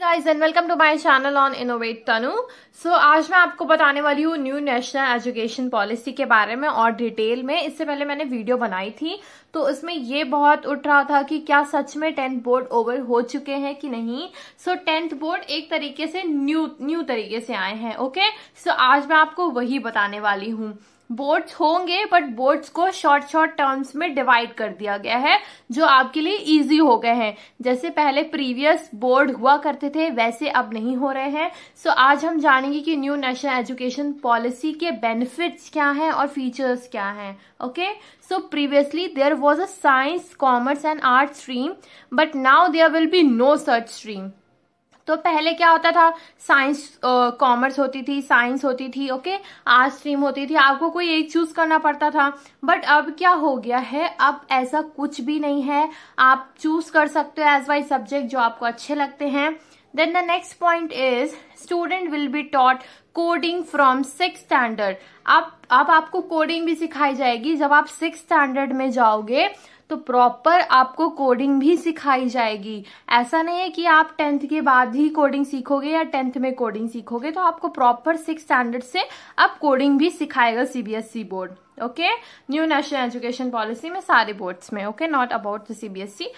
Guys and welcome to my channel on Innovate Tanu so आज मैं आपको बताने वाली हूँ न्यू नेशनल एजुकेशन पॉलिसी के बारे में और डिटेल में इससे पहले मैंने वीडियो बनाई थी तो उसमें ये बहुत उठ रहा था कि क्या सच में टेंथ बोर्ड ओवर हो चुके हैं कि नहीं सो टेंथ बोर्ड एक तरीके से न्यू न्यू तरीके से आए हैं ओके सो आज मैं आपको वही बताने वाली हूँ बोर्ड्स होंगे बट बोर्ड्स को शॉर्ट शॉर्ट टर्म्स में डिवाइड कर दिया गया है जो आपके लिए इजी हो गए हैं जैसे पहले प्रीवियस बोर्ड हुआ करते थे वैसे अब नहीं हो रहे हैं सो so, आज हम जानेंगे कि न्यू नेशनल एजुकेशन पॉलिसी के बेनिफिट्स क्या हैं और फीचर्स क्या हैं okay so previously there was a science commerce and art stream but now there will be no search stream तो पहले क्या होता था साइंस कॉमर्स होती थी साइंस होती थी ओके आर्ट स्ट्रीम होती थी आपको कोई एक चूज करना पड़ता था बट अब क्या हो गया है अब ऐसा कुछ भी नहीं है आप चूज कर सकते हो एज वाई सब्जेक्ट जो आपको अच्छे लगते हैं then the next point is student will be taught coding from six standard अब अब आपको कोडिंग भी सिखाई जाएगी जब आप सिक्स स्टैंडर्ड में जाओगे तो प्रॉपर आपको कोडिंग भी सिखाई जाएगी ऐसा नहीं है कि आप टेंथ के बाद ही कोडिंग सीखोगे या टेंथ में कोडिंग सीखोगे तो आपको प्रॉपर सिक्स स्टैंडर्ड से आप कोडिंग भी सिखाएगा CBSE board okay new national education policy में सारे बोर्ड्स में okay not about the CBSE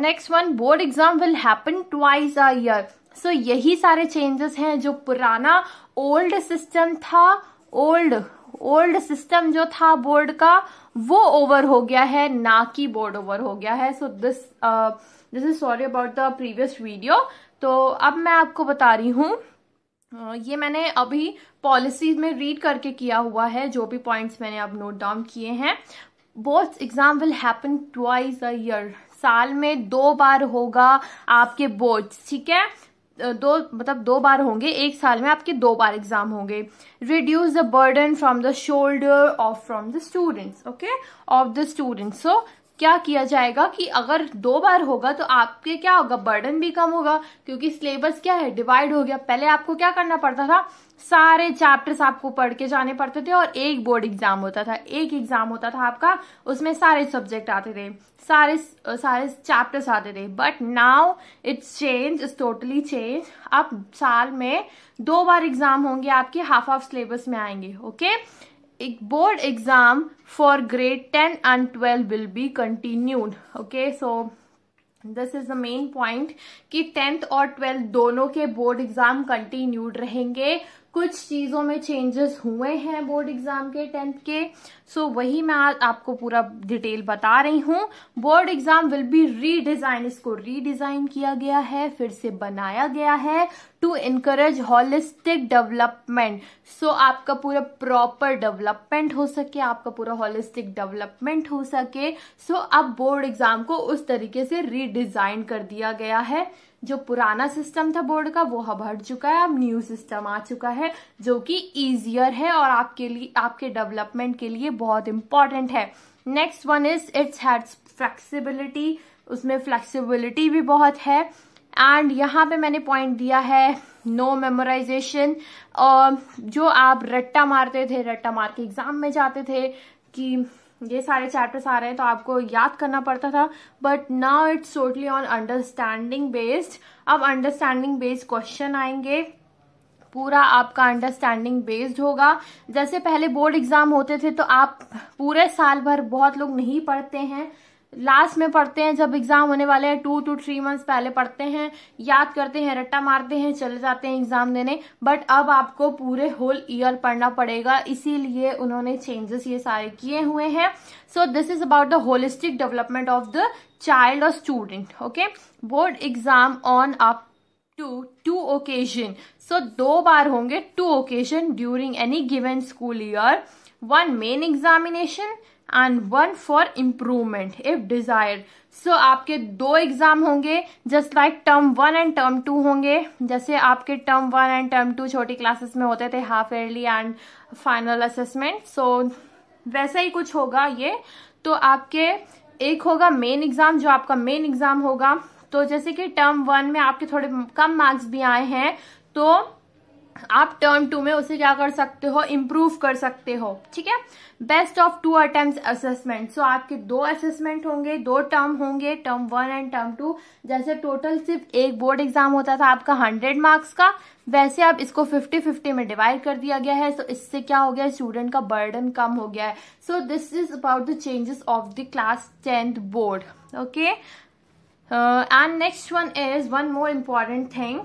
next one board exam will happen twice a year so यही सारे चेंजेस हैं जो पुराना ओल्ड सिस्टम था ओल्ड ओल्ड सिस्टम जो था बोर्ड का वो ओवर हो गया है ना कि बोर्ड ओवर हो गया है so this this is sorry about the previous video तो अब मैं आपको बता रही हूँ uh, ये मैंने अभी पॉलिसीज में रीड करके किया हुआ है जो भी पॉइंट्स मैंने अब नोट डाउन किए हैं board exam will happen twice a year साल में दो बार होगा आपके बोर्ड ठीक है दो मतलब दो बार होंगे एक साल में आपके दो बार एग्जाम होंगे reduce the burden from the shoulder of from the students okay of the students so क्या किया जाएगा कि अगर दो बार होगा तो आपके क्या होगा बर्डन भी कम होगा क्योंकि सिलेबस क्या है डिवाइड हो गया पहले आपको क्या करना पड़ता था सारे चैप्टर्स आपको पढ़ के जाने पड़ते थे और एक बोर्ड एग्जाम होता था एक एग्जाम होता था आपका उसमें सारे सब्जेक्ट आते थे सारे सारे चैप्टर्स आते थे but now it's change it's totally change अब साल में दो बार एग्जाम होंगे आपके हाफ ऑफ सिलेबस में आएंगे ओके okay? एक board exam for grade ten and twelve will be continued okay so this is the main point कि टेंथ और ट्वेल्थ दोनों के बोर्ड एग्जाम कंटिन्यूड रहेंगे कुछ चीज़ों में चेंजेस हुए हैं बोर्ड एग्ज़ाम के टेंथ के सो so, वही मैं आज आपको पूरा डिटेल बता रही हूँ board exam will be redesign इसको रीडिज़ाइन किया गया है फिर से बनाया गया है to encourage holistic development so आपका पूरा प्रॉपर डेवलपमेंट हो सके आपका पूरा हॉलिस्टिक डेवलपमेंट हो सके सो so, अब बोर्ड एग्ज़ाम को उस तरीके से रीडिज़ाइन कर दिया गया है जो पुराना सिस्टम था बोर्ड का वो अब हट चुका है अब न्यू सिस्टम आ चुका है जो कि ईजियर है और आपके लिए आपके डेवलपमेंट के लिए बहुत इंपॉर्टेंट है next one is it's has flexibility उसमें फ्लेक्सिबिलिटी भी बहुत है एंड यहाँ पे मैंने पॉइंट दिया है नो मेमोराइजेशन जो आप रट्टा मारते थे रट्टा मार के एग्जाम में जाते थे कि ये सारे चैप्टर्स आ रहे हैं तो आपको याद करना पड़ता था but now it's totally on understanding based अब अंडरस्टैंडिंग बेस्ड क्वेश्चन आएंगे पूरा आपका अंडरस्टैंडिंग बेस्ड होगा जैसे पहले बोर्ड एग्जाम होते थे तो आप पूरे साल भर बहुत लोग नहीं पढ़ते हैं लास्ट में पढ़ते हैं जब एग्जाम होने वाले हैं टू टू थ्री मंथ्स पहले पढ़ते हैं याद करते हैं रट्टा मारते हैं चले जाते हैं एग्जाम देने बट अब आपको पूरे होल ईयर पढ़ना पड़ेगा इसीलिए उन्होंने चेंजेस ये सारे किए हुए हैं so this is about the holistic development of the child और student okay board exam on up to two occasion so दो बार होंगे two occasion during any given school year one main examination and one for improvement if desire so आपके दो exam होंगे just like term one and term two होंगे जैसे आपके term one and term two छोटी क्लासेस में होते थे half early and final assessment so वैसा ही कुछ होगा ये तो आपके एक होगा मेन एग्जाम जो आपका मेन एग्जाम होगा तो जैसे कि टर्म वन में आपके थोड़े कम मार्क्स भी आए हैं तो आप टर्म टू में उसे क्या कर सकते हो इम्प्रूव कर सकते हो ठीक है best of two attempt assessment so आपके दो असेसमेंट होंगे दो टर्म होंगे term one and term two जैसे टोटल सिर्फ एक बोर्ड एग्जाम होता था आपका हंड्रेड मार्क्स का वैसे आप इसको फिफ्टी फिफ्टी में डिवाइड कर दिया गया है सो so इससे क्या हो गया स्टूडेंट का बर्डन कम हो गया है so this is about the changes of the class tenth board okay and next one is one more important thing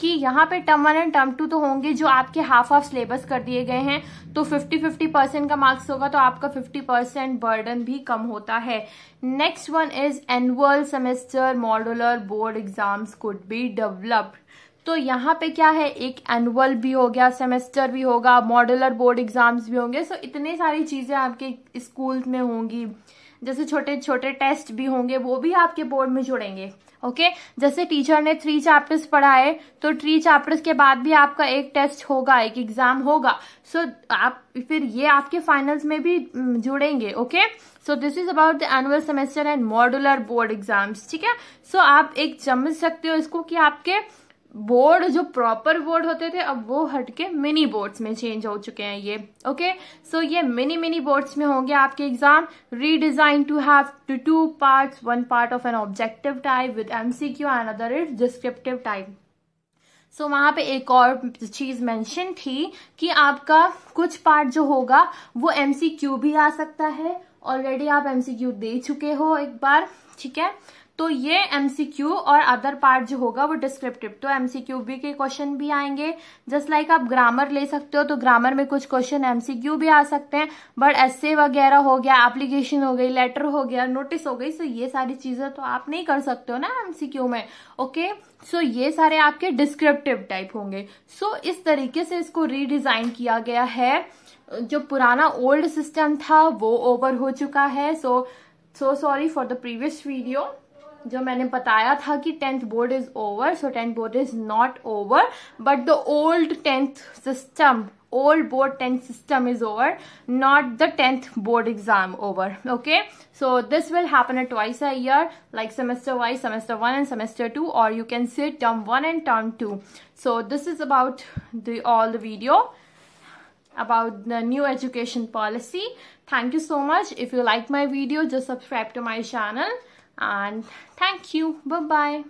कि यहाँ पे term one and term two तो होंगे जो आपके हाफ ऑफ सिलेबस कर दिए गए हैं तो फिफ्टी फिफ्टी परसेंट का मार्क्स होगा तो आपका फिफ्टी परसेंट बर्डन भी कम होता है next one is annual semester modular board exams could be developed तो यहाँ पे क्या है एक एनुअल भी हो गया सेमेस्टर भी होगा मॉडुलर बोर्ड एग्जाम्स भी होंगे सो so इतने सारी चीजें आपके स्कूल में होंगी जैसे छोटे छोटे टेस्ट भी होंगे वो भी आपके बोर्ड में जुड़ेंगे ओके जैसे टीचर ने थ्री चैप्टर्स पढ़ाए तो थ्री चैप्टर्स के बाद भी आपका एक टेस्ट होगा एक एग्जाम होगा सो so, आप फिर ये आपके फाइनल्स में भी जुड़ेंगे okay so this is about the annual semester and modular board exams ठीक है सो so, आप एक समझ सकते हो इसको कि आपके बोर्ड जो प्रॉपर बोर्ड होते थे अब वो हटके मिनी बोर्ड्स में चेंज हो चुके हैं ये ओके सो ये मिनी मिनी बोर्ड्स में होंगे आपके exam redesign to have two two parts one part of an objective type with MCQ and other is descriptive type so so, वहां पे एक और चीज मेंशन थी कि आपका कुछ पार्ट जो होगा वो एमसीक्यू भी आ सकता है ऑलरेडी आप एमसीक्यू दे चुके हो एक बार ठीक है तो ये एमसीक्यू और अदर पार्ट जो होगा वो डिस्क्रिप्टिव तो एमसीक्यू भी के क्वेश्चन भी आएंगे जस्ट लाइक like आप ग्रामर ले सकते हो तो ग्रामर में कुछ क्वेश्चन एमसीक्यू भी आ सकते हैं बट एसे वगैरह हो गया एप्लीकेशन हो गई लेटर हो गया नोटिस हो गई सो ये सारी चीजें तो आप नहीं कर सकते हो ना एमसीक्यू में ओके सो so ये सारे आपके डिस्क्रिप्टिव टाइप होंगे सो so इस तरीके से इसको रीडिजाइन किया गया है जो पुराना ओल्ड सिस्टम था वो ओवर हो चुका है so so sorry for the previous video जो मैंने बताया था कि tenth board is over so tenth board is not over but the old tenth system old board tenth system is over not the tenth board exam over okay so this will happen twice a year like semester wise semester one and semester two और you can see term one and term two so this is about the all the video about the new education policy thank you so much if you like my video just subscribe to my channel and thank you bye bye